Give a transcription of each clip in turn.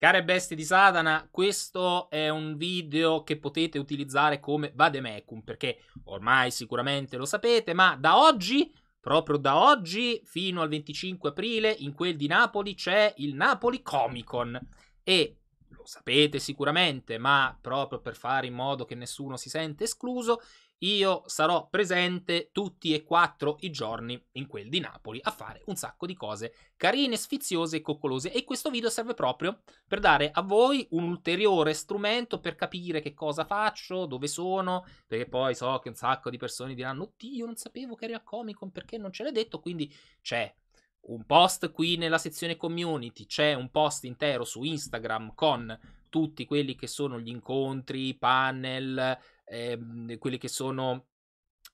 Care bestie di Satana, questo è un video che potete utilizzare come vademecum, perché ormai sicuramente lo sapete, ma da oggi, proprio da oggi, fino al 25 aprile, in quel di Napoli c'è il Napoli Comic Con. E lo sapete sicuramente, ma proprio per fare in modo che nessuno si sente escluso, io sarò presente tutti e quattro i giorni in quel di Napoli a fare un sacco di cose carine, sfiziose e coccolose e questo video serve proprio per dare a voi un ulteriore strumento per capire che cosa faccio, dove sono, perché poi so che un sacco di persone diranno oddio non sapevo che eri al Comic Con perché non ce l'hai detto, quindi c'è un post qui nella sezione community, c'è un post intero su Instagram con tutti quelli che sono gli incontri, panel, ehm, quelle che sono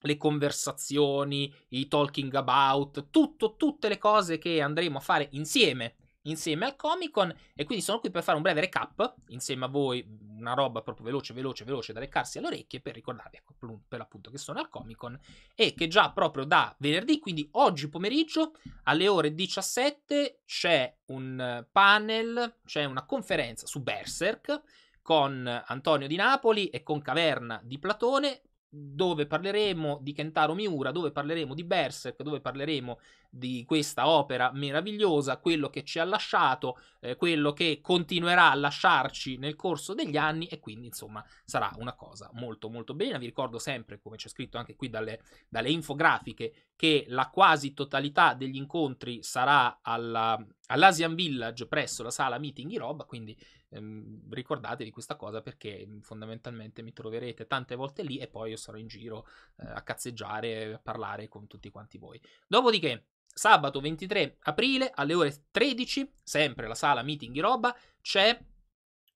le conversazioni, i talking about, tutto, tutte le cose che andremo a fare insieme insieme al Comic Con e quindi sono qui per fare un breve recap insieme a voi, mhmm, una roba proprio veloce, veloce, veloce da recarsi alle orecchie per ricordarvi ecco, per l'appunto che sono al Comic Con e che già proprio da venerdì, quindi oggi pomeriggio alle ore 17 c'è un panel, c'è una conferenza su Berserk con Antonio di Napoli e con Caverna di Platone, dove parleremo di Kentaro Miura, dove parleremo di Berserk, dove parleremo di questa opera meravigliosa, quello che ci ha lasciato, eh, quello che continuerà a lasciarci nel corso degli anni e quindi insomma sarà una cosa molto molto bella. Vi ricordo sempre, come c'è scritto anche qui dalle, dalle infografiche, che la quasi totalità degli incontri sarà alla, all'Asian Village presso la sala Meeting di Rob, quindi ehm, ricordatevi questa cosa perché mhmm, fondamentalmente mi troverete tante volte lì e poi io sarò in giro eh, a cazzeggiare, a parlare con tutti quanti voi. Dopodiché, sabato 23 aprile alle ore 13, sempre la sala meeting di roba, c'è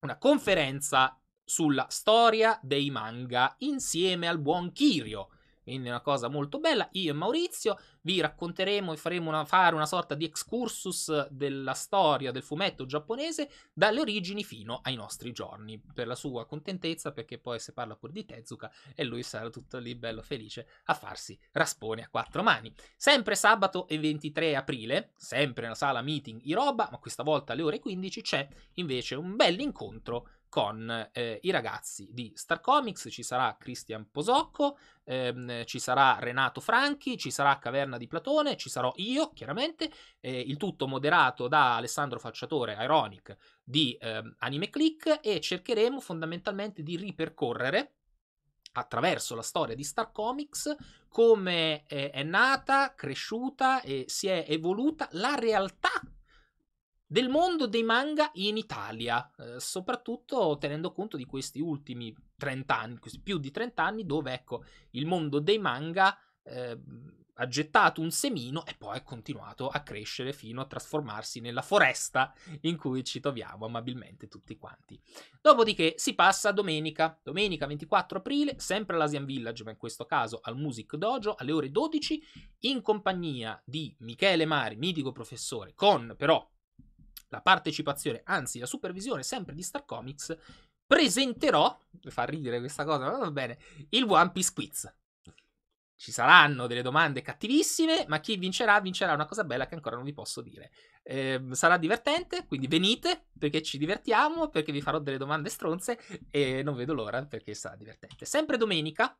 una conferenza sulla storia dei manga insieme al buon Kirio quindi una cosa molto bella. Io e Maurizio vi racconteremo e faremo una, fare una sorta di excursus della storia del fumetto giapponese dalle origini fino ai nostri giorni, per la sua contentezza, perché poi se parla pure di Tezuka e lui sarà tutto lì bello felice a farsi raspone a quattro mani. Sempre sabato e 23 aprile, sempre nella sala meeting Iroba, ma questa volta alle ore 15 c'è invece un bell'incontro incontro con eh, i ragazzi di Star Comics, ci sarà Christian Posocco, ehm, ci sarà Renato Franchi, ci sarà Caverna di Platone, ci sarò io, chiaramente, eh, il tutto moderato da Alessandro Facciatore, Ironic, di ehm, Anime Click e cercheremo fondamentalmente di ripercorrere attraverso la storia di Star Comics come eh, è nata, cresciuta e si è evoluta la realtà del mondo dei manga in Italia, eh, soprattutto tenendo conto di questi ultimi 30 anni, questi più di 30 anni, dove ecco il mondo dei manga eh, ha gettato un semino e poi è continuato a crescere fino a trasformarsi nella foresta in cui ci troviamo amabilmente tutti quanti. Dopodiché si passa a domenica, domenica 24 aprile, sempre all'Asian Village, ma in questo caso al Music Dojo alle ore 12, in compagnia di Michele Mari, mitico professore, con però la partecipazione, anzi la supervisione sempre di Star Comics, presenterò, mi fa ridere questa cosa, ma va bene, il One Piece Quiz. Ci saranno delle domande cattivissime, ma chi vincerà vincerà una cosa bella che ancora non vi posso dire. Eh, sarà divertente, quindi venite perché ci divertiamo, perché vi farò delle domande stronze e non vedo l'ora perché sarà divertente. Sempre domenica,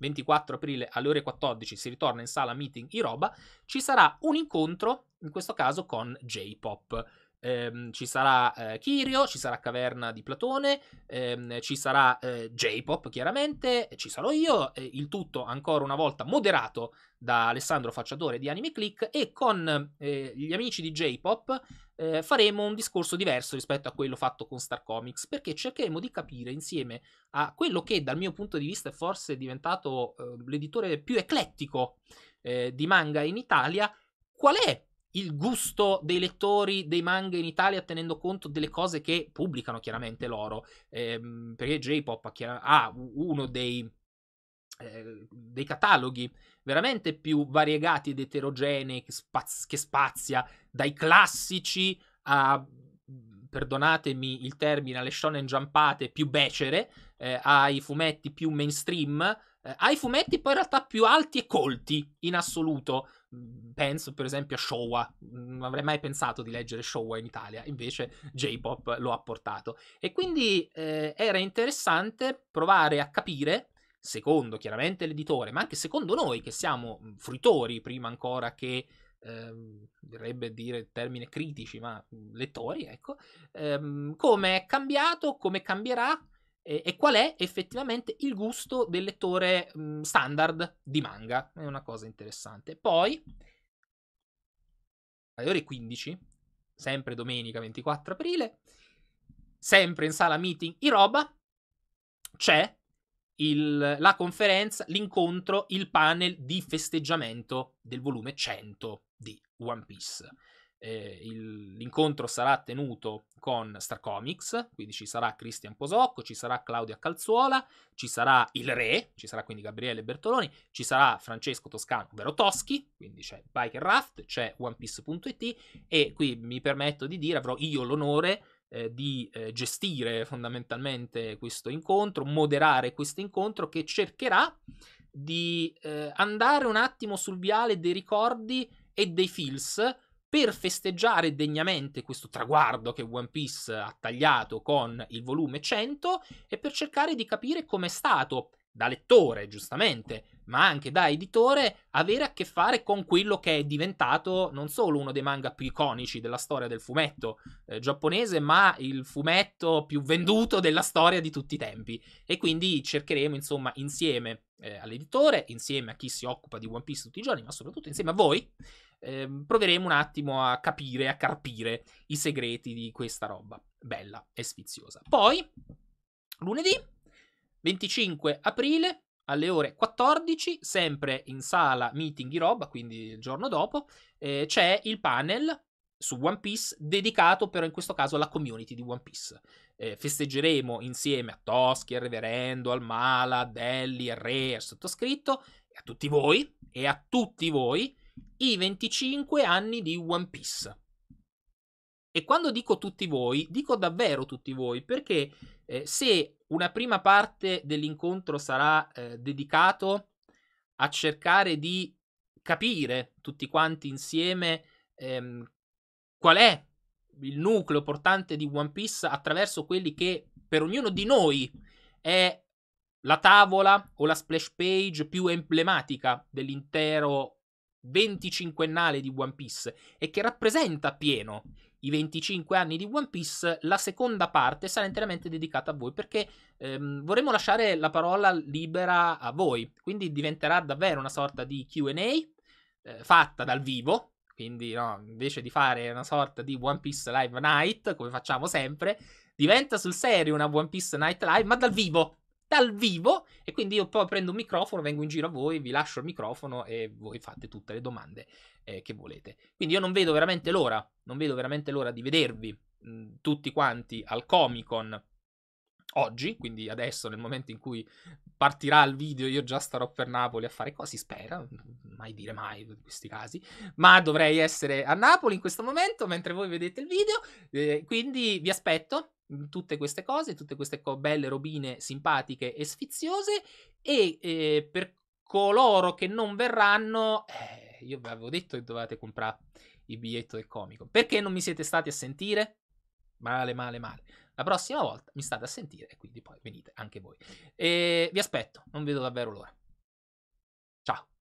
24 aprile alle ore 14 si ritorna in sala meeting roba, ci sarà un incontro, in questo caso con J-Pop ehm, ci sarà eh, Kirio, ci sarà Caverna di Platone, ehm, ci sarà eh, J-Pop chiaramente, ci sarò io, eh, il tutto ancora una volta moderato da Alessandro Facciatore di Anime Click e con eh, gli amici di J-Pop eh, faremo un discorso diverso rispetto a quello fatto con Star Comics perché cercheremo di capire insieme a quello che dal mio punto di vista è forse diventato eh, l'editore più eclettico di manga in Italia qual è il gusto dei lettori dei manga in Italia tenendo conto delle cose che pubblicano chiaramente loro ehm, perché J-Pop ha, ha uno dei, eh, dei cataloghi veramente più variegati ed eterogenei che, spaz- che spazia dai classici a perdonatemi il termine alle shonen giampate più becere eh, ai fumetti più mainstream eh, ai fumetti poi in realtà più alti e colti in assoluto Mhmm, penso per esempio a Showa, non avrei mai pensato di leggere Showa in Italia, invece J-Pop lo ha portato. E quindi eh, era interessante provare a capire, secondo chiaramente l'editore, ma anche secondo noi che siamo mhmm, fruitori prima ancora che... Ehm, verrebbe dire termine critici, ma mhmm, lettori, ecco, ehm, come è cambiato, come cambierà, e, e qual è effettivamente il gusto del lettore mh, mhmm, standard di manga. È una cosa interessante. Poi, alle ore 15, sempre domenica 24 aprile, sempre in sala meeting roba, c'è il, la conferenza, l'incontro, il panel di festeggiamento del volume 100 di One Piece eh, il, l'incontro sarà tenuto con Star Comics, quindi ci sarà Cristian Posocco, ci sarà Claudia Calzuola, ci sarà il Re, ci sarà quindi Gabriele Bertoloni, ci sarà Francesco Toscano, ovvero Toschi, quindi c'è Biker Raft, c'è OnePiece.it e qui mi permetto di dire, avrò io l'onore eh, di eh, gestire fondamentalmente questo incontro, moderare questo incontro che cercherà di eh, andare un attimo sul viale dei ricordi e dei feels per festeggiare degnamente questo traguardo che One Piece ha tagliato con il volume 100 e per cercare di capire com'è stato da lettore, giustamente, ma anche da editore, avere a che fare con quello che è diventato non solo uno dei manga più iconici della storia del fumetto eh, giapponese, ma il fumetto più venduto della storia di tutti i tempi. E quindi cercheremo, insomma, insieme eh, all'editore, insieme a chi si occupa di One Piece tutti i giorni, ma soprattutto insieme a voi, eh, proveremo un attimo a capire, a carpire i segreti di questa roba bella e sfiziosa. Poi, lunedì 25 aprile alle ore 14, sempre in sala meeting di roba, quindi il giorno dopo, eh, c'è il panel su One Piece dedicato però in questo caso alla community di One Piece. Eh, festeggeremo insieme a Toschi, al Reverendo, al Mala, a Delli, al Re, al sottoscritto, a tutti voi e a tutti voi i 25 anni di One Piece. E quando dico tutti voi, dico davvero tutti voi, perché eh, se una prima parte dell'incontro sarà eh, dedicato a cercare di capire tutti quanti insieme ehm, qual è il nucleo portante di One Piece attraverso quelli che per ognuno di noi è la tavola o la splash page più emblematica dell'intero 25 di One Piece e che rappresenta pieno i 25 anni di One Piece, la seconda parte sarà interamente dedicata a voi perché ehm, vorremmo lasciare la parola libera a voi, quindi diventerà davvero una sorta di QA eh, fatta dal vivo, quindi no, invece di fare una sorta di One Piece Live Night, come facciamo sempre, diventa sul serio una One Piece Night Live, ma dal vivo, dal vivo e quindi io poi prendo un microfono, vengo in giro a voi, vi lascio il microfono e voi fate tutte le domande eh, che volete. Quindi io non vedo veramente l'ora, non vedo veramente l'ora di vedervi mh, mm, tutti quanti al Comic Con oggi, quindi adesso nel momento in cui partirà il video io già starò per Napoli a fare cose, si spera, mai dire mai in questi casi, ma dovrei essere a Napoli in questo momento mentre voi vedete il video, eh, quindi vi aspetto Mhmm, tutte queste cose, tutte queste co- belle robine simpatiche e sfiziose e eh, per coloro che non verranno, eh, io vi avevo detto che dovevate comprare il biglietto del comico. Perché non mi siete stati a sentire? Male, male, male. La prossima volta mi state a sentire e quindi poi venite anche voi. E vi aspetto, non vedo davvero l'ora. Ciao.